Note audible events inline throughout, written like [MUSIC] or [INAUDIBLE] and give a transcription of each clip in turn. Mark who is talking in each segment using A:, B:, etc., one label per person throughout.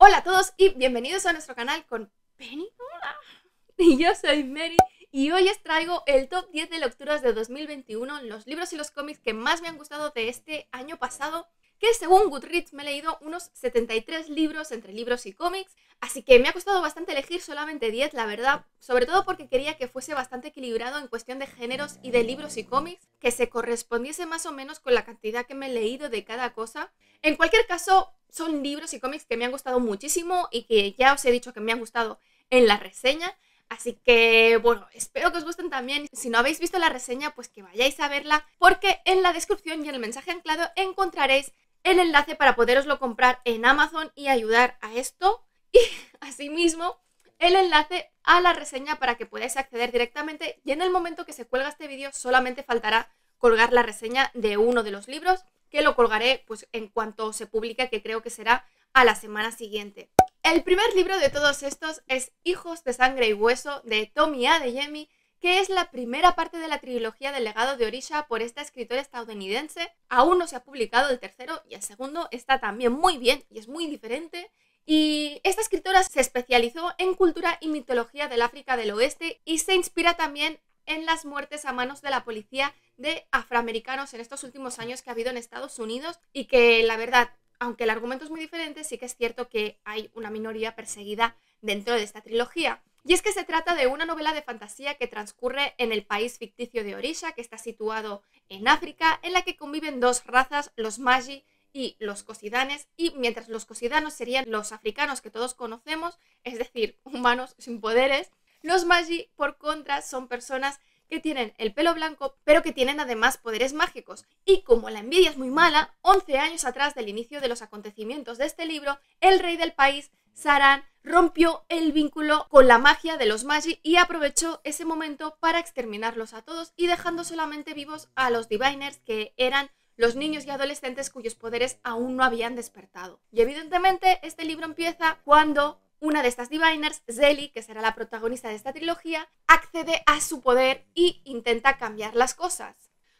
A: Hola a todos y bienvenidos a nuestro canal con Penny. [LAUGHS] Y yo soy Mary y hoy os traigo el top 10 de lecturas de 2021, los libros y los cómics que más me han gustado de este año pasado que según Goodreads me he leído unos 73 libros entre libros y cómics, así que me ha costado bastante elegir solamente 10, la verdad, sobre todo porque quería que fuese bastante equilibrado en cuestión de géneros y de libros y cómics, que se correspondiese más o menos con la cantidad que me he leído de cada cosa. En cualquier caso, son libros y cómics que me han gustado muchísimo y que ya os he dicho que me han gustado en la reseña. Así que, bueno, espero que os gusten también. Si no habéis visto la reseña, pues que vayáis a verla, porque en la descripción y en el mensaje anclado encontraréis el enlace para poderoslo comprar en Amazon y ayudar a esto. Y [LAUGHS] asimismo, el enlace a la reseña para que podáis acceder directamente. Y en el momento que se cuelga este vídeo, solamente faltará colgar la reseña de uno de los libros, que lo colgaré pues en cuanto se publique, que creo que será a la semana siguiente. El primer libro de todos estos es Hijos de Sangre y Hueso de Tommy A. de Yemi, que es la primera parte de la trilogía del legado de Orisha por esta escritora estadounidense. Aún no se ha publicado el tercero y el segundo está también muy bien y es muy diferente. Y esta escritora se especializó en cultura y mitología del África del Oeste y se inspira también en las muertes a manos de la policía de afroamericanos en estos últimos años que ha habido en Estados Unidos y que la verdad, aunque el argumento es muy diferente, sí que es cierto que hay una minoría perseguida dentro de esta trilogía. Y es que se trata de una novela de fantasía que transcurre en el país ficticio de Orisha, que está situado en África, en la que conviven dos razas, los Magi y los cosidanes, y mientras los cosidanos serían los africanos que todos conocemos, es decir, [LAUGHS] humanos sin poderes, los Magi, por contra, son personas que tienen el pelo blanco, pero que tienen además poderes mágicos. Y como la envidia es muy mala, 11 años atrás del inicio de los acontecimientos de este libro, el rey del país, Saran, rompió el vínculo con la magia de los Magi y aprovechó ese momento para exterminarlos a todos y dejando solamente vivos a los Diviners, que eran los niños y adolescentes cuyos poderes aún no habían despertado. Y evidentemente este libro empieza cuando una de estas diviners, Zeli, que será la protagonista de esta trilogía, accede a su poder y intenta cambiar las cosas.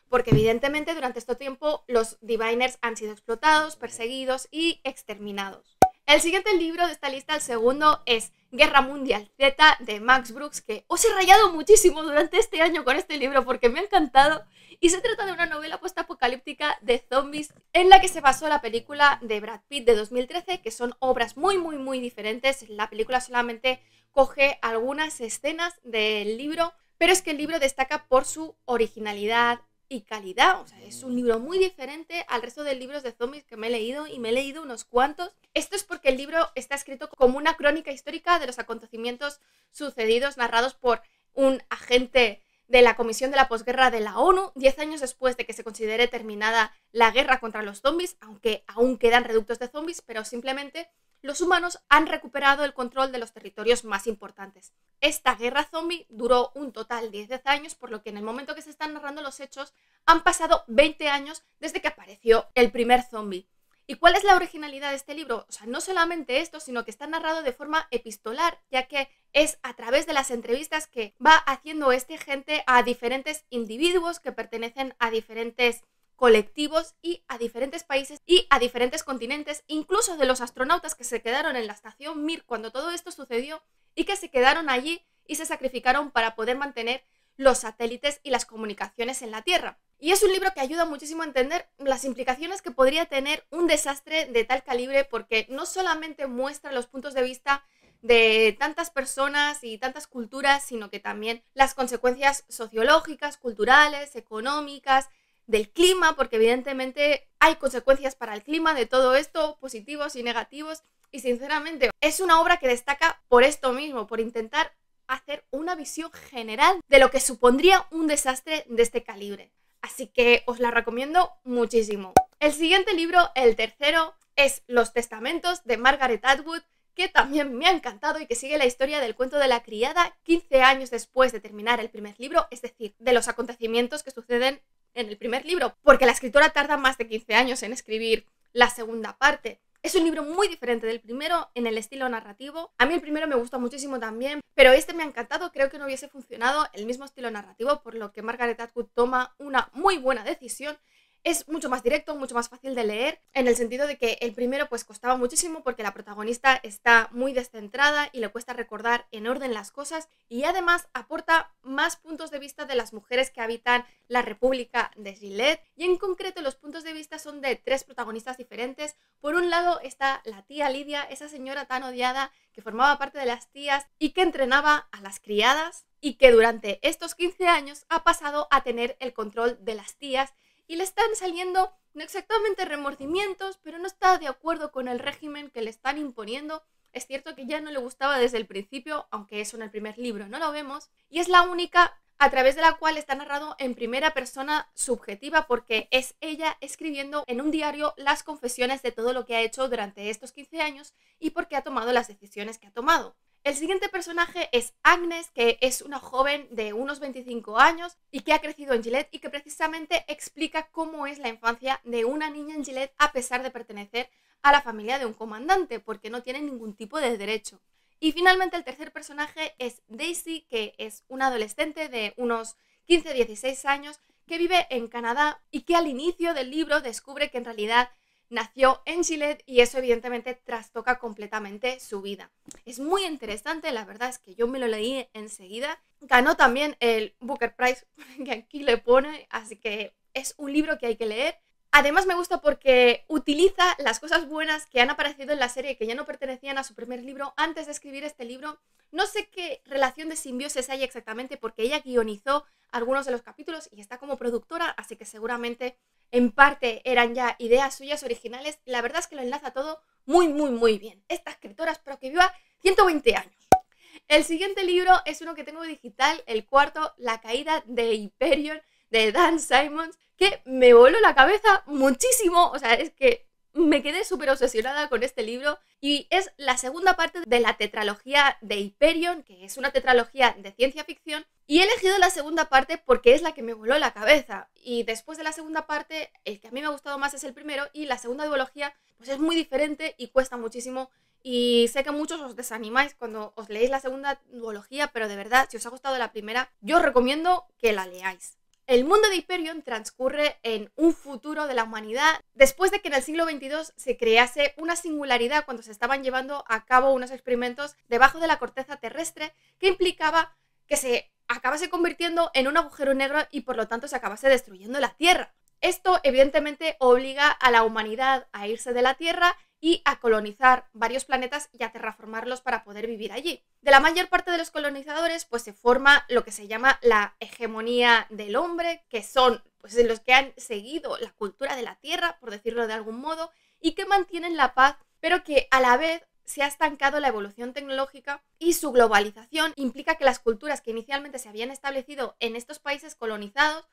A: Porque evidentemente durante este tiempo los diviners han sido explotados, perseguidos y exterminados. El siguiente libro de esta lista, el segundo, es Guerra Mundial Z de Max Brooks, que os he rayado muchísimo durante este año con este libro porque me ha encantado. Y se trata de una novela postapocalíptica de zombies en la que se basó la película de Brad Pitt de 2013, que son obras muy, muy, muy diferentes. La película solamente coge algunas escenas del libro, pero es que el libro destaca por su originalidad, y calidad. O sea, es un libro muy diferente al resto de libros de zombies que me he leído y me he leído unos cuantos. Esto es porque el libro está escrito como una crónica histórica de los acontecimientos sucedidos, narrados por un agente de la Comisión de la Posguerra de la ONU, diez años después de que se considere terminada la guerra contra los zombies, aunque aún quedan reductos de zombies, pero simplemente los humanos han recuperado el control de los territorios más importantes. Esta guerra zombie duró un total de 10 años, por lo que en el momento que se están narrando los hechos han pasado 20 años desde que apareció el primer zombie. ¿Y cuál es la originalidad de este libro? O sea, no solamente esto, sino que está narrado de forma epistolar, ya que es a través de las entrevistas que va haciendo este gente a diferentes individuos que pertenecen a diferentes colectivos y a diferentes países y a diferentes continentes, incluso de los astronautas que se quedaron en la estación Mir cuando todo esto sucedió y que se quedaron allí y se sacrificaron para poder mantener los satélites y las comunicaciones en la Tierra. Y es un libro que ayuda muchísimo a entender las implicaciones que podría tener un desastre de tal calibre porque no solamente muestra los puntos de vista de tantas personas y tantas culturas, sino que también las consecuencias sociológicas, culturales, económicas, del clima, porque evidentemente hay consecuencias para el clima de todo esto, positivos y negativos. Y sinceramente, es una obra que destaca por esto mismo, por intentar hacer una visión general de lo que supondría un desastre de este calibre. Así que os la recomiendo muchísimo. El siguiente libro, el tercero, es Los Testamentos de Margaret Atwood, que también me ha encantado y que sigue la historia del cuento de la criada 15 años después de terminar el primer libro, es decir, de los acontecimientos que suceden en el primer libro, porque la escritora tarda más de 15 años en escribir la segunda parte. Es un libro muy diferente del primero en el estilo narrativo. A mí el primero me gustó muchísimo también, pero este me ha encantado. Creo que no hubiese funcionado el mismo estilo narrativo, por lo que Margaret Atwood toma una muy buena decisión es mucho más directo, mucho más fácil de leer, en el sentido de que el primero pues costaba muchísimo porque la protagonista está muy descentrada y le cuesta recordar en orden las cosas y además aporta más puntos de vista de las mujeres que habitan la República de Gillette y en concreto los puntos de vista son de tres protagonistas diferentes. Por un lado está la tía Lidia, esa señora tan odiada que formaba parte de las tías y que entrenaba a las criadas y que durante estos 15 años ha pasado a tener el control de las tías y le están saliendo no exactamente remordimientos, pero no está de acuerdo con el régimen que le están imponiendo. Es cierto que ya no le gustaba desde el principio, aunque eso en el primer libro no lo vemos, y es la única a través de la cual está narrado en primera persona subjetiva porque es ella escribiendo en un diario las confesiones de todo lo que ha hecho durante estos 15 años y porque ha tomado las decisiones que ha tomado. El siguiente personaje es Agnes, que es una joven de unos 25 años y que ha crecido en Gillette y que precisamente explica cómo es la infancia de una niña en Gillette a pesar de pertenecer a la familia de un comandante, porque no tiene ningún tipo de derecho. Y finalmente el tercer personaje es Daisy, que es una adolescente de unos 15-16 años que vive en Canadá y que al inicio del libro descubre que en realidad nació en Chile y eso evidentemente trastoca completamente su vida. Es muy interesante, la verdad es que yo me lo leí enseguida. Ganó también el Booker Prize [LAUGHS] que aquí le pone, así que es un libro que hay que leer. Además me gusta porque utiliza las cosas buenas que han aparecido en la serie que ya no pertenecían a su primer libro antes de escribir este libro. No sé qué relación de simbiosis hay exactamente porque ella guionizó algunos de los capítulos y está como productora, así que seguramente en parte eran ya ideas suyas originales, la verdad es que lo enlaza todo muy, muy, muy bien. Esta escritora espero que viva 120 años. El siguiente libro es uno que tengo digital, el cuarto, La caída de Hyperion, de Dan Simons, que me voló la cabeza muchísimo, o sea, es que me quedé súper obsesionada con este libro y es la segunda parte de la tetralogía de Hyperion, que es una tetralogía de ciencia ficción, y he elegido la segunda parte porque es la que me voló la cabeza. Y después de la segunda parte, el que a mí me ha gustado más es el primero y la segunda duología pues es muy diferente y cuesta muchísimo. Y sé que muchos os desanimáis cuando os leéis la segunda duología, pero de verdad, si os ha gustado la primera, yo os recomiendo que la leáis. El mundo de Hyperion transcurre en un futuro de la humanidad después de que en el siglo XXII se crease una singularidad cuando se estaban llevando a cabo unos experimentos debajo de la corteza terrestre que implicaba que se acabase convirtiendo en un agujero negro y por lo tanto se acabase destruyendo la Tierra. Esto evidentemente obliga a la humanidad a irse de la Tierra y a colonizar varios planetas y a terraformarlos para poder vivir allí. De la mayor parte de los colonizadores, pues se forma lo que se llama la hegemonía del hombre, que son pues, los que han seguido la cultura de la Tierra, por decirlo de algún modo, y que mantienen la paz, pero que a la vez se ha estancado la evolución tecnológica y su globalización implica que las culturas que inicialmente se habían establecido en estos países colonizados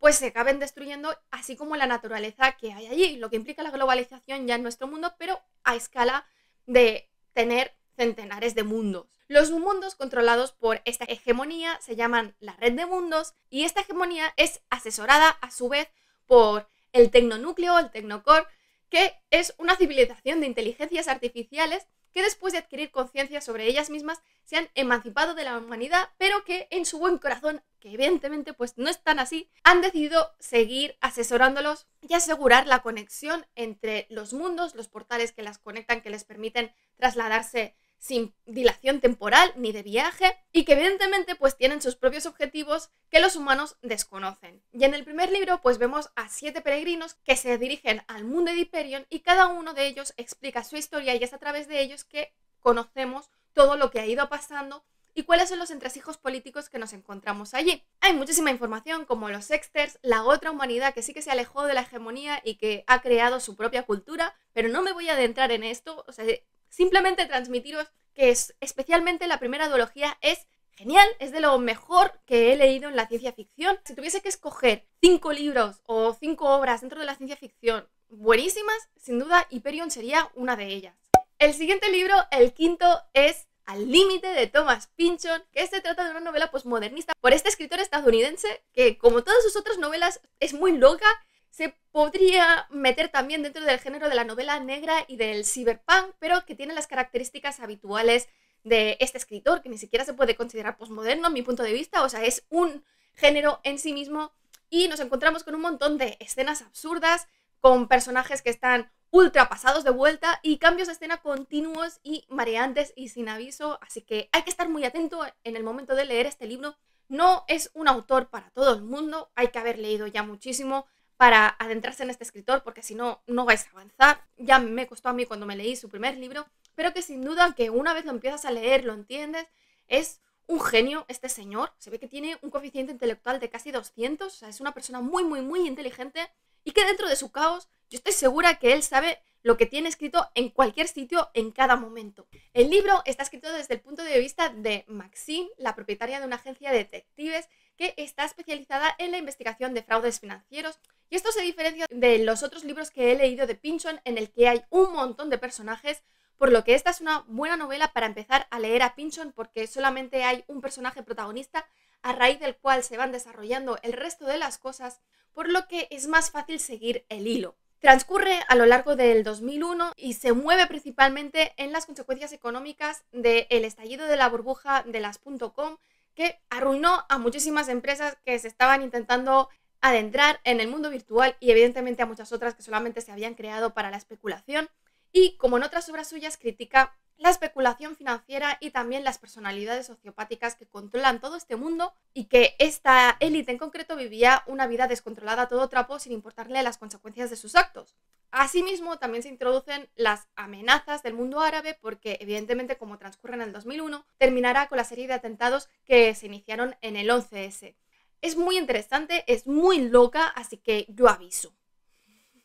A: pues se acaben destruyendo, así como la naturaleza que hay allí, lo que implica la globalización ya en nuestro mundo, pero a escala de tener centenares de mundos. Los mundos controlados por esta hegemonía se llaman la red de mundos y esta hegemonía es asesorada a su vez por el tecnonúcleo, el tecnocore, que es una civilización de inteligencias artificiales que después de adquirir conciencia sobre ellas mismas se han emancipado de la humanidad, pero que en su buen corazón que evidentemente pues no están así, han decidido seguir asesorándolos y asegurar la conexión entre los mundos, los portales que las conectan, que les permiten trasladarse sin dilación temporal ni de viaje y que evidentemente pues tienen sus propios objetivos que los humanos desconocen. Y en el primer libro pues vemos a siete peregrinos que se dirigen al mundo de Hyperion y cada uno de ellos explica su historia y es a través de ellos que conocemos todo lo que ha ido pasando y cuáles son los entresijos políticos que nos encontramos allí. Hay muchísima información como los sexters, la otra humanidad que sí que se alejó de la hegemonía y que ha creado su propia cultura, pero no me voy a adentrar en esto, o sea, simplemente transmitiros que especialmente la primera duología es genial, es de lo mejor que he leído en la ciencia ficción. Si tuviese que escoger cinco libros o cinco obras dentro de la ciencia ficción buenísimas, sin duda Hyperion sería una de ellas. El siguiente libro, el quinto, es al límite de Thomas Pynchon, que se este trata de una novela posmodernista por este escritor estadounidense que, como todas sus otras novelas, es muy loca. Se podría meter también dentro del género de la novela negra y del cyberpunk, pero que tiene las características habituales de este escritor, que ni siquiera se puede considerar posmoderno a mi punto de vista. O sea, es un género en sí mismo y nos encontramos con un montón de escenas absurdas, con personajes que están ultrapasados de vuelta y cambios de escena continuos y mareantes y sin aviso, así que hay que estar muy atento en el momento de leer este libro. No es un autor para todo el mundo, hay que haber leído ya muchísimo para adentrarse en este escritor porque si no, no vais a avanzar. Ya me costó a mí cuando me leí su primer libro, pero que sin duda que una vez lo empiezas a leer, lo entiendes, es un genio este señor. Se ve que tiene un coeficiente intelectual de casi 200, o sea, es una persona muy, muy, muy inteligente y que dentro de su caos yo estoy segura que él sabe lo que tiene escrito en cualquier sitio, en cada momento. El libro está escrito desde el punto de vista de Maxine, la propietaria de una agencia de detectives que está especializada en la investigación de fraudes financieros. Y esto se diferencia de los otros libros que he leído de Pinchon, en el que hay un montón de personajes, por lo que esta es una buena novela para empezar a leer a Pinchon, porque solamente hay un personaje protagonista a raíz del cual se van desarrollando el resto de las cosas, por lo que es más fácil seguir el hilo. Transcurre a lo largo del 2001 y se mueve principalmente en las consecuencias económicas del estallido de la burbuja de las .com que arruinó a muchísimas empresas que se estaban intentando adentrar en el mundo virtual y evidentemente a muchas otras que solamente se habían creado para la especulación y, como en otras obras suyas, critica la especulación financiera y también las personalidades sociopáticas que controlan todo este mundo y que esta élite en concreto vivía una vida descontrolada a todo trapo sin importarle las consecuencias de sus actos. Asimismo, también se introducen las amenazas del mundo árabe porque, evidentemente, como transcurre en el 2001, terminará con la serie de atentados que se iniciaron en el 11S. Es muy interesante, es muy loca, así que yo aviso.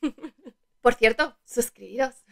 A: [LAUGHS] Por cierto, suscribiros.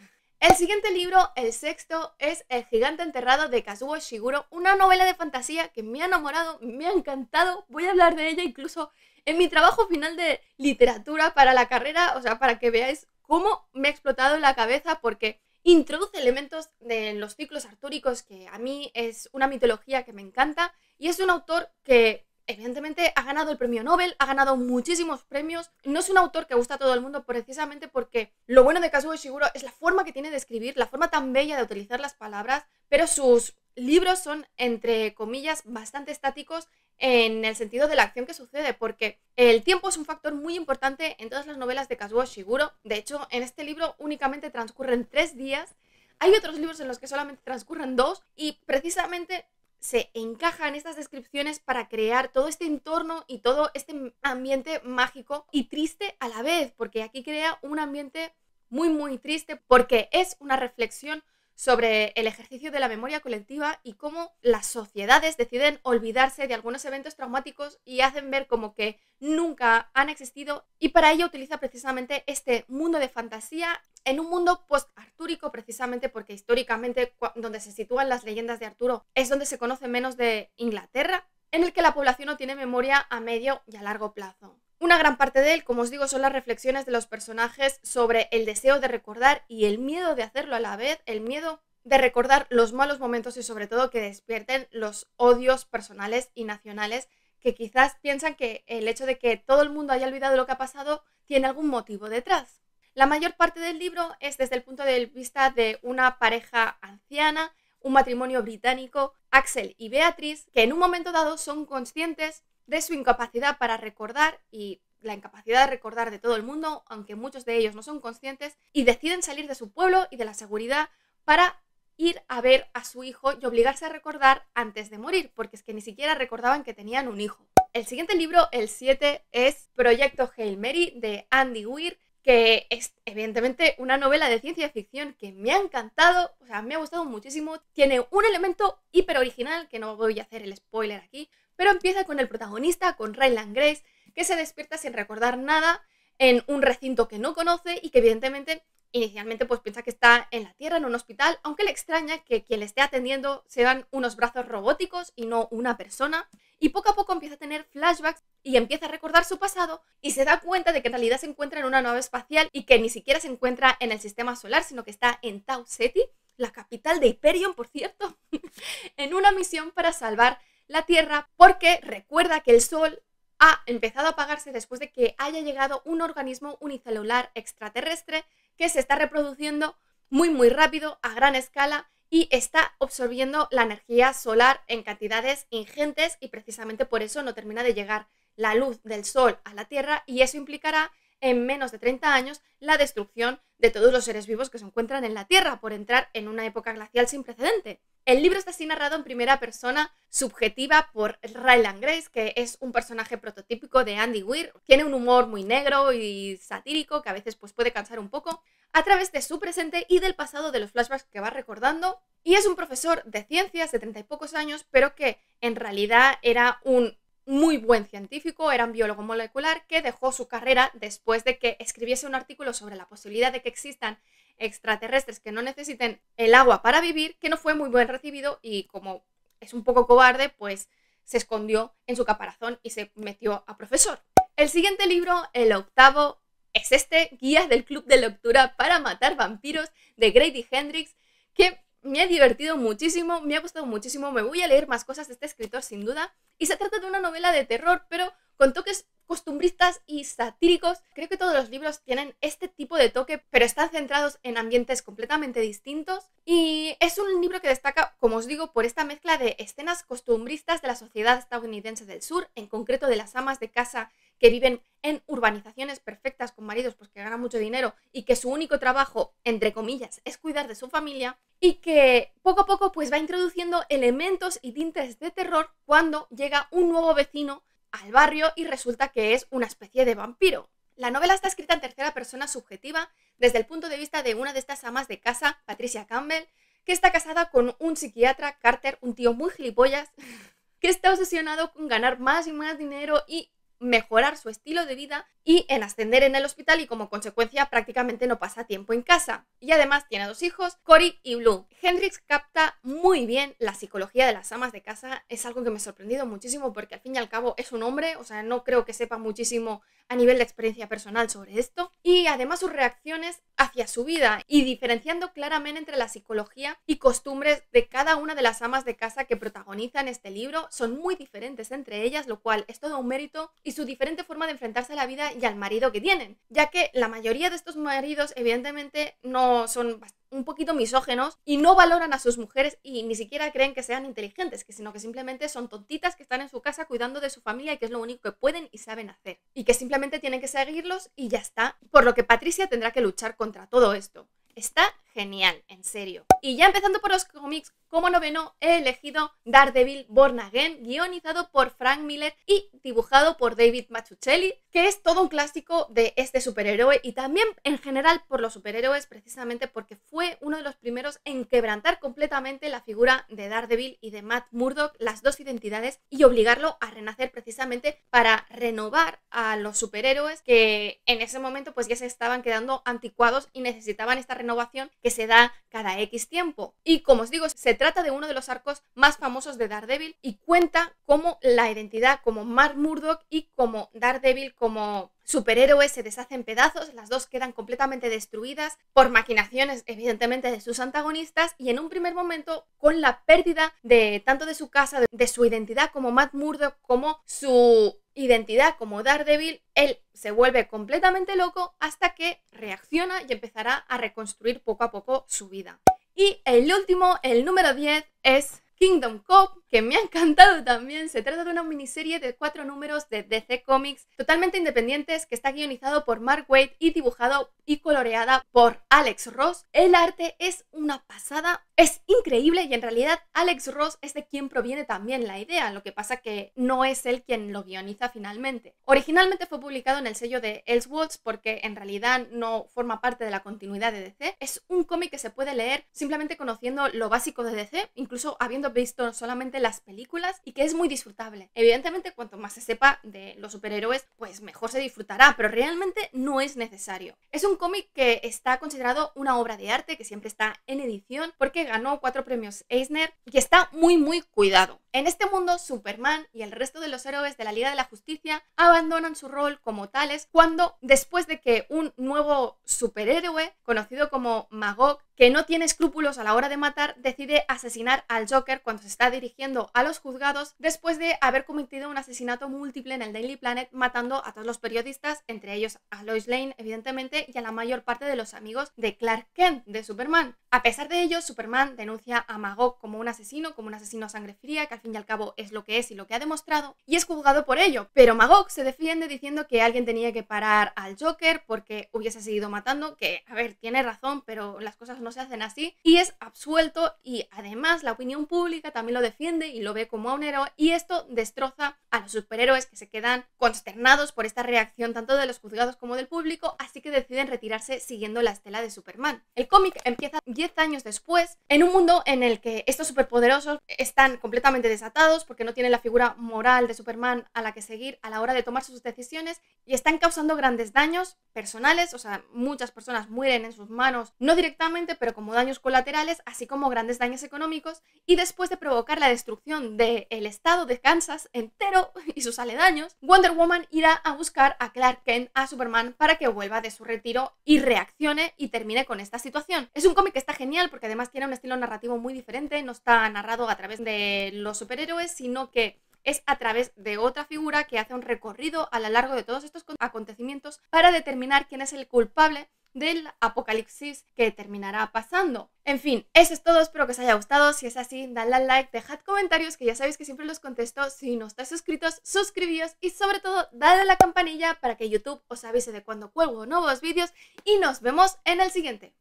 A: El siguiente libro, el sexto, es El gigante enterrado de Kazuo Shiguro, una novela de fantasía que me ha enamorado, me ha encantado, voy a hablar de ella incluso en mi trabajo final de literatura para la carrera, o sea, para que veáis cómo me ha explotado la cabeza porque introduce elementos de los ciclos artúricos que a mí es una mitología que me encanta y es un autor que evidentemente ha ganado el premio Nobel, ha ganado muchísimos premios. No es un autor que gusta a todo el mundo precisamente porque lo bueno de Kazuo Shiguro es la forma que tiene de escribir, la forma tan bella de utilizar las palabras, pero sus libros son, entre comillas, bastante estáticos en el sentido de la acción que sucede, porque el tiempo es un factor muy importante en todas las novelas de Kazuo Shiguro, De hecho, en este libro únicamente transcurren tres días hay otros libros en los que solamente transcurren dos y precisamente se encajan estas descripciones para crear todo este entorno y todo este ambiente mágico y triste a la vez, porque aquí crea un ambiente muy, muy triste, porque es una reflexión sobre el ejercicio de la memoria colectiva y cómo las sociedades deciden olvidarse de algunos eventos traumáticos y hacen ver como que nunca han existido y para ello utiliza precisamente este mundo de fantasía en un mundo post-artúrico precisamente porque históricamente donde se sitúan las leyendas de Arturo es donde se conoce menos de Inglaterra, en el que la población no tiene memoria a medio y a largo plazo. Una gran parte de él, como os digo, son las reflexiones de los personajes sobre el deseo de recordar y el miedo de hacerlo a la vez, el miedo de recordar los malos momentos y sobre todo que despierten los odios personales y nacionales que quizás piensan que el hecho de que todo el mundo haya olvidado lo que ha pasado tiene algún motivo detrás. La mayor parte del libro es desde el punto de vista de una pareja anciana, un matrimonio británico, Axel y Beatriz, que en un momento dado son conscientes de su incapacidad para recordar y la incapacidad de recordar de todo el mundo, aunque muchos de ellos no son conscientes, y deciden salir de su pueblo y de la seguridad para ir a ver a su hijo y obligarse a recordar antes de morir, porque es que ni siquiera recordaban que tenían un hijo. El siguiente libro, el 7, es Proyecto Hail Mary de Andy Weir, que es evidentemente una novela de ciencia ficción que me ha encantado, o sea, me ha gustado muchísimo. Tiene un elemento hiper original, que no voy a hacer el spoiler aquí, pero empieza con el protagonista, con Raylan Grace, que se despierta sin recordar nada en un recinto que no conoce y que evidentemente inicialmente pues piensa que está en la Tierra, en un hospital, aunque le extraña que quien le esté atendiendo sean unos brazos robóticos y no una persona. Y poco a poco empieza a tener flashbacks y empieza a recordar su pasado y se da cuenta de que en realidad se encuentra en una nave espacial y que ni siquiera se encuentra en el sistema solar, sino que está en Tau Ceti, la capital de Hyperion, por cierto, [LAUGHS] en una misión para salvar la Tierra porque recuerda que el Sol ha empezado a apagarse después de que haya llegado un organismo unicelular extraterrestre que se está reproduciendo muy muy rápido a gran escala y está absorbiendo la energía solar en cantidades ingentes y precisamente por eso no termina de llegar la luz del Sol a la Tierra y eso implicará en menos de 30 años la destrucción de todos los seres vivos que se encuentran en la Tierra por entrar en una época glacial sin precedente. El libro está así narrado en primera persona subjetiva por Ryland Grace, que es un personaje prototípico de Andy Weir. Tiene un humor muy negro y satírico que a veces pues, puede cansar un poco a través de su presente y del pasado de los flashbacks que va recordando. Y es un profesor de ciencias de treinta y pocos años, pero que en realidad era un muy buen científico, era un biólogo molecular que dejó su carrera después de que escribiese un artículo sobre la posibilidad de que existan extraterrestres que no necesiten el agua para vivir, que no fue muy bien recibido y como es un poco cobarde, pues se escondió en su caparazón y se metió a profesor. El siguiente libro, el octavo, es este, Guías del Club de Lectura para Matar Vampiros, de Grady Hendrix, que me ha divertido muchísimo, me ha gustado muchísimo, me voy a leer más cosas de este escritor sin duda. Y se trata de una novela de terror, pero con toques costumbristas y satíricos. Creo que todos los libros tienen este tipo de toque, pero están centrados en ambientes completamente distintos. Y es un libro que destaca, como os digo, por esta mezcla de escenas costumbristas de la sociedad estadounidense del sur, en concreto de las amas de casa que viven en urbanizaciones perfectas con maridos pues que ganan mucho dinero y que su único trabajo, entre comillas, es cuidar de su familia y que poco a poco pues va introduciendo elementos y tintes de terror cuando llega un nuevo vecino al barrio y resulta que es una especie de vampiro. La novela está escrita en tercera persona subjetiva desde el punto de vista de una de estas amas de casa, Patricia Campbell, que está casada con un psiquiatra, Carter, un tío muy gilipollas, [LAUGHS] que está obsesionado con ganar más y más dinero y mejorar su estilo de vida y en ascender en el hospital y como consecuencia prácticamente no pasa tiempo en casa. Y además tiene dos hijos, Cory y Blue. Hendrix capta muy bien la psicología de las amas de casa, es algo que me ha sorprendido muchísimo porque al fin y al cabo es un hombre, o sea, no creo que sepa muchísimo a nivel de experiencia personal sobre esto. Y además sus reacciones hacia su vida y diferenciando claramente entre la psicología y costumbres de cada una de las amas de casa que protagonizan este libro son muy diferentes entre ellas, lo cual es todo un mérito su diferente forma de enfrentarse a la vida y al marido que tienen, ya que la mayoría de estos maridos evidentemente no son un poquito misógenos y no valoran a sus mujeres y ni siquiera creen que sean inteligentes, que sino que simplemente son tontitas que están en su casa cuidando de su familia y que es lo único que pueden y saben hacer. Y que simplemente tienen que seguirlos y ya está. Por lo que Patricia tendrá que luchar contra todo esto. Está genial, en serio. Y ya empezando por los cómics, como noveno he elegido Daredevil Born Again, guionizado por Frank Miller y dibujado por David Mazzucchelli, que es todo un clásico de este superhéroe y también en general por los superhéroes, precisamente porque fue uno de los primeros en quebrantar completamente la figura de Daredevil y de Matt Murdock, las dos identidades, y obligarlo a renacer precisamente para renovar a los superhéroes que en ese momento pues ya se estaban quedando anticuados y necesitaban esta renovación que se da cada X tiempo. Y como os digo, se trata de uno de los arcos más famosos de Daredevil y cuenta como la identidad como Matt Murdock y como Daredevil como superhéroe se deshacen pedazos, las dos quedan completamente destruidas por maquinaciones evidentemente de sus antagonistas y en un primer momento con la pérdida de tanto de su casa, de su identidad como Matt Murdock como su identidad como Daredevil, él se vuelve completamente loco hasta que reacciona y empezará a reconstruir poco a poco su vida. Y el último, el número 10, es Kingdom Cop, que me ha encantado también. Se trata de una miniserie de cuatro números de DC Comics totalmente independientes que está guionizado por Mark Waid y dibujado y coloreada por Alex Ross. El arte es una pasada, es increíble y en realidad Alex Ross es de quien proviene también la idea, lo que pasa que no es él quien lo guioniza finalmente. Originalmente fue publicado en el sello de Elseworlds porque en realidad no forma parte de la continuidad de DC. Es un cómic que se puede leer simplemente conociendo lo básico de DC, incluso habiendo visto solamente las películas y que es muy disfrutable. Evidentemente, cuanto más se sepa de los superhéroes, pues mejor se disfrutará, pero realmente no es necesario. Es un cómic que está considerado una obra de arte que siempre está en edición porque ganó cuatro premios Eisner y está muy muy cuidado. En este mundo, Superman y el resto de los héroes de la Liga de la Justicia abandonan su rol como tales cuando, después de que un nuevo superhéroe, conocido como Magog, que no tiene escrúpulos a la hora de matar, decide asesinar al Joker cuando se está dirigiendo a los juzgados después de haber cometido un asesinato múltiple en el Daily Planet, matando a todos los periodistas, entre ellos a Lois Lane, evidentemente, y a la mayor parte de los amigos de Clark Kent, de Superman. A pesar de ello, Superman denuncia a Magog como un asesino, como un asesino a sangre fría, que al fin y al cabo es lo que es y lo que ha demostrado, y es juzgado por ello. Pero Magog se defiende diciendo que alguien tenía que parar al Joker porque hubiese seguido matando, que, a ver, tiene razón, pero las cosas no se hacen así, y es absuelto y además la opinión pública también lo defiende y lo ve como a un héroe, y esto destroza a los superhéroes que se quedan consternados por esta reacción tanto de los juzgados como del público, así que deciden retirarse siguiendo la estela de Superman. El cómic empieza 10 años después en un mundo en el que estos superpoderosos están completamente desatados porque no tienen la figura moral de Superman a la que seguir a la hora de tomar sus decisiones y están causando grandes daños personales, o sea, muchas personas mueren en sus manos, no directamente, pero como daños colaterales, así como grandes daños económicos, y después de provocar la destrucción del estado de Kansas entero [LAUGHS] y sus aledaños, Wonder Woman irá a buscar a Clark Kent, a Superman, para que vuelva de su retiro y reaccione y termine con esta situación. Es un cómic que está genial porque además tiene una estilo narrativo muy diferente, no está narrado a través de los superhéroes, sino que es a través de otra figura que hace un recorrido a lo largo de todos estos acontecimientos para determinar quién es el culpable del apocalipsis que terminará pasando. En fin, eso es todo, espero que os haya gustado, si es así, dadle al like, dejad comentarios que ya sabéis que siempre los contesto, si no estáis suscritos, suscribíos y sobre todo dadle a la campanilla para que YouTube os avise de cuando cuelgo nuevos vídeos y nos vemos en el siguiente.